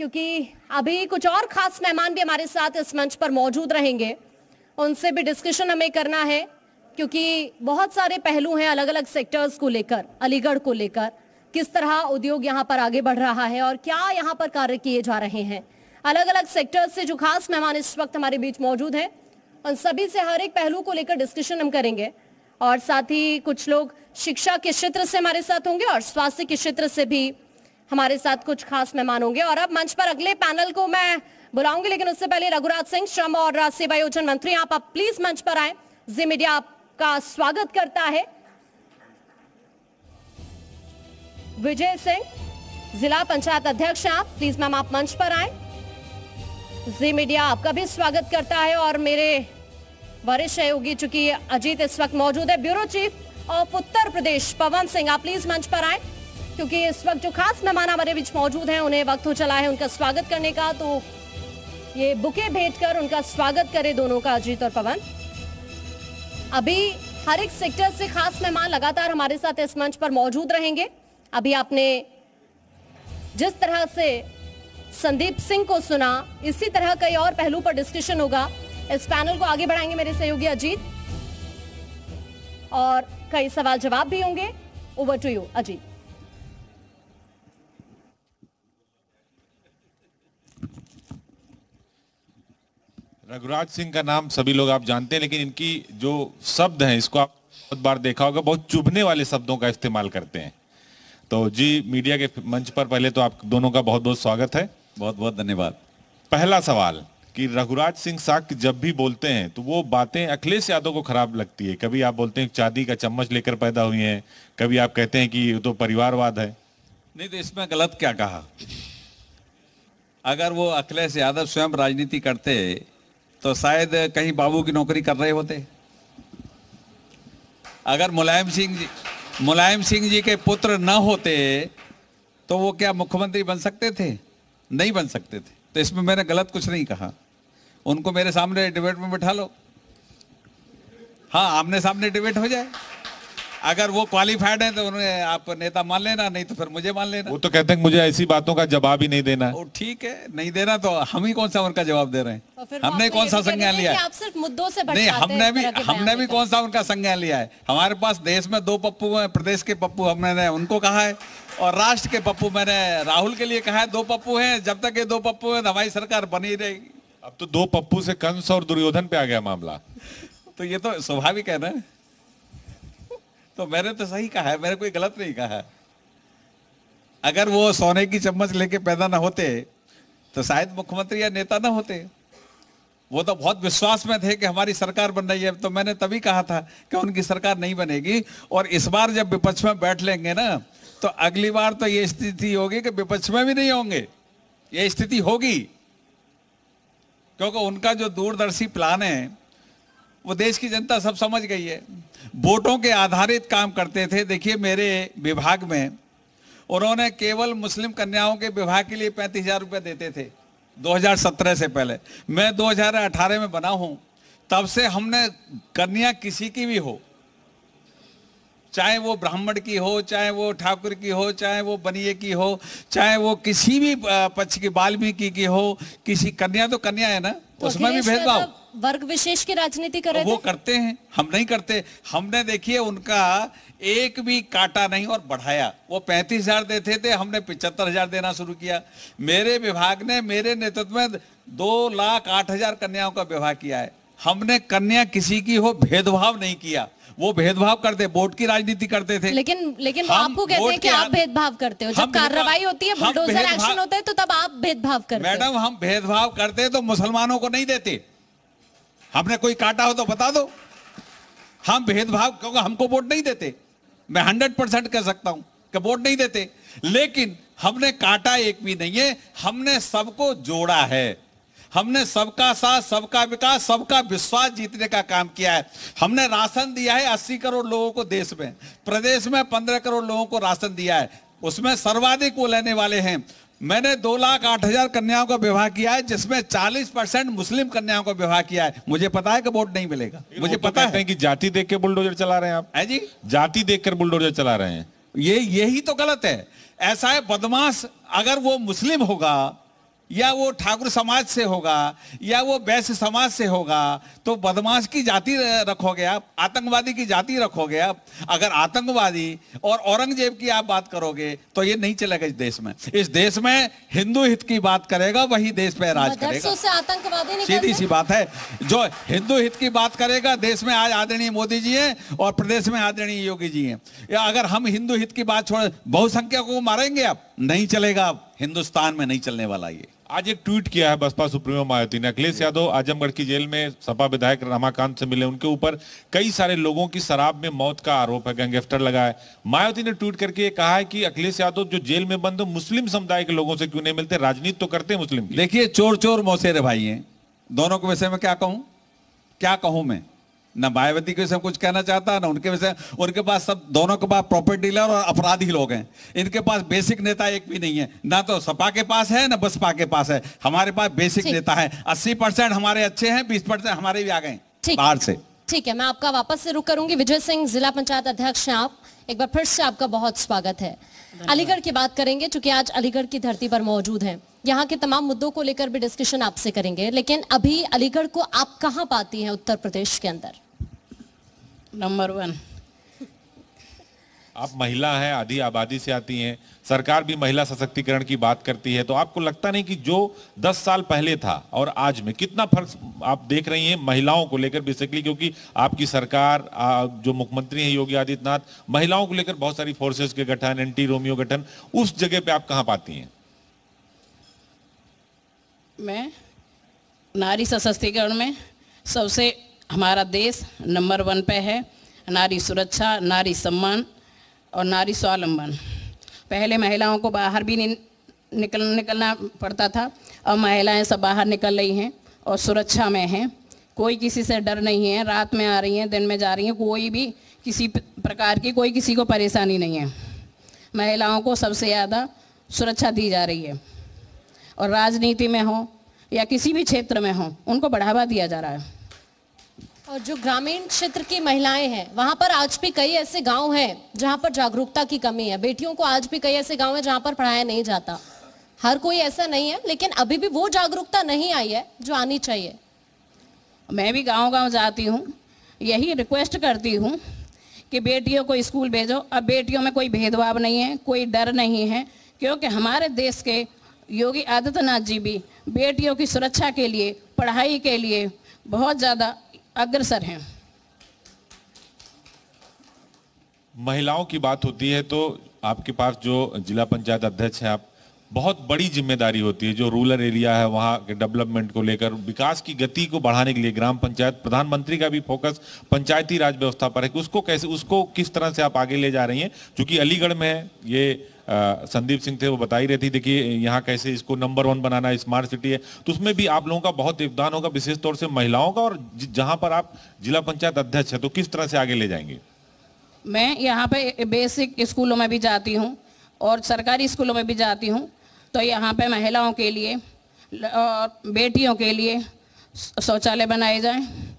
क्योंकि अभी कुछ और खास मेहमान भी हमारे साथ इस मंच पर मौजूद रहेंगे उनसे भी डिस्कशन हमें करना है क्योंकि बहुत सारे पहलू हैं अलग अलग सेक्टर्स को लेकर अलीगढ़ को लेकर किस तरह उद्योग यहाँ पर आगे बढ़ रहा है और क्या यहाँ पर कार्य किए जा रहे हैं अलग अलग सेक्टर्स से जो खास मेहमान इस वक्त हमारे बीच मौजूद हैं उन सभी से हर एक पहलू को लेकर डिस्कशन हम करेंगे और साथ ही कुछ लोग शिक्षा के क्षेत्र से हमारे साथ होंगे और स्वास्थ्य के क्षेत्र से भी हमारे साथ कुछ खास मेहमान होंगे और अब मंच पर अगले पैनल को मैं बुलाऊंगी लेकिन उससे पहले रघुराज सिंह श्रम और सेवायोजन मंत्री आप आप प्लीज मंच पर आए जी मीडिया आपका स्वागत करता है विजय सिंह जिला पंचायत अध्यक्ष आप प्लीज मैम आप मंच पर आए जी मीडिया आपका भी स्वागत करता है और मेरे वरिष्ठ सहयोगी चूंकि अजीत इस वक्त मौजूद है bureau chief of Uttar Pradesh Pawan Singh आप प्लीज मंच पर आए क्योंकि इस वक्त जो खास मेहमान हमारे बीच मौजूद हैं उन्हें वक्त हो चला है उनका स्वागत करने का तो ये बुके भेंट कर उनका स्वागत करे दोनों का अजीत और पवन अभी हर एक सेक्टर से खास मेहमान लगातार हमारे साथ इस मंच पर मौजूद रहेंगे अभी आपने जिस तरह से संदीप सिंह को सुना इसी तरह कई और पहलू पर डिस्कशन होगा इस पैनल को आगे बढ़ाएंगे मेरे सहयोगी अजीत और कई सवाल जवाब भी होंगे over to you Ajit Raghuraj Singh का नाम सभी लोग आप जानते हैं लेकिन इनकी जो शब्द हैं इसको आप बहुत बार देखा होगा बहुत चुभने वाले शब्दों का इस्तेमाल करते हैं तो जी मीडिया के मंच पर पहले तो आप दोनों का बहुत बहुत स्वागत है बहुत बहुत धन्यवाद पहला सवाल कि रघुराज सिंह साक जब भी बोलते हैं तो वो बातें अखिलेश यादव को खराब लगती है कभी आप बोलते हैं चांदी का चम्मच लेकर पैदा हुई हैं कभी आप कहते हैं कि ये तो परिवारवाद है नहीं तो इसमें गलत क्या कहा अगर वो अखिलेश यादव स्वयं राजनीति करते तो शायद कहीं बाबू की नौकरी कर रहे होते अगर मुलायम सिंह जी मुलायम सिंह जी के पुत्र न होते तो वो क्या मुख्यमंत्री बन सकते थे नहीं बन सकते थे तो इसमें मैंने गलत कुछ नहीं कहा उनको मेरे सामने डिबेट में बिठा लो हाँ आमने सामने डिबेट हो जाए अगर वो क्वालिफाइड है तो उन्हें आप नेता मान लेना नहीं तो फिर मुझे मान लेना वो तो कहते हैं मुझे ऐसी बातों का जवाब ही नहीं देना ठीक है नहीं देना तो हम ही कौन सा उनका जवाब दे रहे हैं तो हमने कौन सा तो संज्ञान लिया है आप सिर्फ मुद्दों से नहीं हमने भी हमने भी कौन सा उनका संज्ञान लिया है हमारे पास देश में दो पप्पू है प्रदेश के पप्पू हमने उनको कहा है और राष्ट्र के पप्पू मैंने राहुल के लिए कहा है दो पप्पू है जब तक ये दो पप्पू है तो हमारी सरकार बनी रहेगी अब तो दो पप्पू से कंस और दुर्योधन पे आ गया मामला तो ये तो स्वाभाविक है ना तो मैंने तो सही कहा है मैंने कोई गलत नहीं कहा है अगर वो सोने की चम्मच लेके पैदा ना होते तो शायद मुख्यमंत्री या नेता ना होते वो तो बहुत विश्वास में थे कि हमारी सरकार बन रही है तो मैंने तभी कहा था कि उनकी सरकार नहीं बनेगी और इस बार जब विपक्ष में बैठ लेंगे ना तो अगली बार तो ये स्थिति होगी कि विपक्ष में भी नहीं होंगे ये स्थिति होगी क्योंकि उनका जो दूरदर्शी प्लान है वो देश की जनता सब समझ गई है वोटों के आधारित काम करते थे देखिए मेरे विभाग में उन्होंने केवल मुस्लिम कन्याओं के विभाग के लिए पैंतीस हजार रुपये देते थे 2017 से पहले मैं 2018 में बना हूं तब से हमने कन्या किसी की भी हो चाहे वो ब्राह्मण की हो चाहे वो ठाकुर की हो चाहे वो बनिए की हो चाहे वो किसी भी पक्ष की वाल्मीकि की हो किसी कन्या तो कन्या है ना तो उसमें भी भेदभाव वर्ग विशेष की राजनीति कर रहे वो थे? करते हैं हम नहीं करते हमने देखिए उनका एक भी काटा नहीं और बढ़ाया वो पैंतीस हजार देते थे हमने पिचहत्तर हजार देना शुरू किया मेरे विभाग ने मेरे नेतृत्व में दो लाख आठ हजार कन्याओं का विवाह किया है हमने कन्या किसी की हो भेदभाव नहीं किया वो भेदभाव करते वोट की राजनीति करते थे लेकिन लेकिन आपको कहते हैं कि आप भेदभाव करते हो जब कार्रवाई होती है बुलडोजर एक्शन होता है तो तब आप भेदभाव करते मैडम हम भेदभाव करते तो मुसलमानों को नहीं देते हमने कोई काटा हो तो बता दो हम भेदभाव क्योंकि हमको वोट नहीं देते मैं हंड्रेड परसेंट कह सकता हूं कि वोट नहीं देते लेकिन हमने काटा एक भी नहीं है हमने सबको जोड़ा है हमने सबका साथ सबका विकास सबका विश्वास जीतने का काम किया है हमने राशन दिया है अस्सी करोड़ लोगों को देश में प्रदेश में पंद्रह करोड़ लोगों को राशन दिया है उसमें सर्वाधिक वो लेने वाले हैं मैंने दो लाख आठ हजार कन्याओं का विवाह किया है जिसमें चालीस परसेंट मुस्लिम कन्याओं का विवाह किया है मुझे पता है कि वोट नहीं मिलेगा मुझे तो पता है कि जाति देख के बुलडोजर चला रहे हैं आप है जी जाति देखकर बुलडोजर चला रहे हैं ये यही तो गलत है ऐसा है बदमाश अगर वो मुस्लिम होगा या वो ठाकुर समाज से होगा या वो वैश्य समाज से होगा तो बदमाश की जाति रखोगे आप आतंकवादी की जाति रखोगे आप अगर आतंकवादी और औरंगजेब की आप बात करोगे तो ये नहीं चलेगा इस देश में इस देश में हिंदू हित की बात करेगा वही देश पे राज करेगा आतंकवादी सीधी सी बात है जो हिंदू हित की बात करेगा देश में आज आदरणीय मोदी जी है और प्रदेश में आदरणीय योगी जी है या अगर हम हिंदू हित की बात छोड़ बहुसंख्यकों को मारेंगे आप नहीं चलेगा हिंदुस्तान में नहीं चलने वाला ये आज एक ट्वीट किया है बसपा सुप्रीमो मायावती ने अखिलेश यादव आजमगढ़ की जेल में सपा विधायक रमाकांत से मिले उनके ऊपर कई सारे लोगों की शराब में मौत का आरोप है गैंगस्टर लगा है मायावती ने ट्वीट करके ये कहा है कि अखिलेश यादव जो जेल में बंद मुस्लिम समुदाय के लोगों से क्यों नहीं मिलते राजनीति तो करते मुस्लिम देखिए चोर चोर मौसेरे भाई हैं दोनों के विषय में क्या कहूं क्या कहूं मैं ना मायावती के विषय में कुछ कहना चाहता है ना उनके विषय उनके पास सब दोनों के पास प्रॉपर्टी डीलर और अपराधी लोग हैं इनके पास बेसिक नेता एक भी नहीं है ना तो सपा के पास है ना बसपा के पास है हमारे पास बेसिक नेता है अस्सी परसेंट हमारे अच्छे हैं बीस परसेंट हमारे भी आ गए बाहर से ठीक है मैं आपका वापस से रुक करूंगी विजय सिंह जिला पंचायत अध्यक्ष हैं आप एक बार फिर से आपका बहुत स्वागत है अलीगढ़ की बात करेंगे चूंकि आज अलीगढ़ की धरती पर मौजूद है यहाँ के तमाम मुद्दों को लेकर भी डिस्कशन आपसे करेंगे लेकिन अभी अलीगढ़ को आप कहाँ पाती हैं उत्तर प्रदेश के अंदर नंबर वन आप महिला हैं आधी आबादी से आती हैं सरकार भी महिला सशक्तिकरण की बात करती है तो आपको लगता नहीं कि जो 10 साल पहले था और आज में कितना फर्क आप देख रही हैं महिलाओं को लेकर बेसिकली क्योंकि आपकी सरकार जो मुख्यमंत्री हैं योगी आदित्यनाथ महिलाओं को लेकर बहुत सारी फोर्सेस के गठन एंटी रोमियो गठन उस जगह पे आप कहाँ पाती हैं मैं नारी सशक्तिकरण में सबसे हमारा देश नंबर वन पे है नारी सुरक्षा नारी सम्मान और नारी स्वावलंबन पहले महिलाओं को बाहर भी निकल निकलना पड़ता था अब महिलाएं सब बाहर निकल रही हैं और सुरक्षा में हैं कोई किसी से डर नहीं है रात में आ रही हैं दिन में जा रही हैं कोई भी किसी प्रकार की कोई किसी को परेशानी नहीं है महिलाओं को सबसे ज़्यादा सुरक्षा दी जा रही है और राजनीति में हो या किसी भी क्षेत्र में हो उनको बढ़ावा दिया जा रहा है और जो ग्रामीण क्षेत्र की महिलाएं हैं वहां पर आज भी कई ऐसे गांव हैं जहां पर जागरूकता की कमी है बेटियों को आज भी कई ऐसे गांव हैं जहां पर पढ़ाया नहीं जाता हर कोई ऐसा नहीं है लेकिन अभी भी वो जागरूकता नहीं आई है जो आनी चाहिए मैं भी गांव गांव जाती हूँ यही रिक्वेस्ट करती हूँ कि बेटियों को स्कूल भेजो अब बेटियों में कोई भेदभाव नहीं है कोई डर नहीं है क्योंकि हमारे देश के योगी आदित्यनाथ जी भी बेटियों की सुरक्षा के लिए पढ़ाई के लिए बहुत ज़्यादा अग्रसर हैं महिलाओं की बात होती है तो आपके पास जो जिला पंचायत अध्यक्ष हैं आप बहुत बड़ी जिम्मेदारी होती है जो रूरल एरिया है वहाँ के डेवलपमेंट को लेकर विकास की गति को बढ़ाने के लिए ग्राम पंचायत प्रधानमंत्री का भी फोकस पंचायती राज व्यवस्था पर है कि उसको कैसे उसको किस तरह से आप आगे ले जा रही हैं क्योंकि अलीगढ़ में ये संदीप सिंह थे वो बता ही रही थी देखिए यहाँ कैसे इसको नंबर वन बनाना स्मार्ट सिटी है तो उसमें भी आप लोगों का बहुत योगदान होगा विशेष तौर से महिलाओं का और जहाँ पर आप जिला पंचायत अध्यक्ष है तो किस तरह से आगे ले जाएंगे मैं यहाँ पे बेसिक स्कूलों में भी जाती हूँ और सरकारी स्कूलों में भी जाती हूँ तो यहाँ पे महिलाओं के लिए और बेटियों के लिए शौचालय बनाए जाएं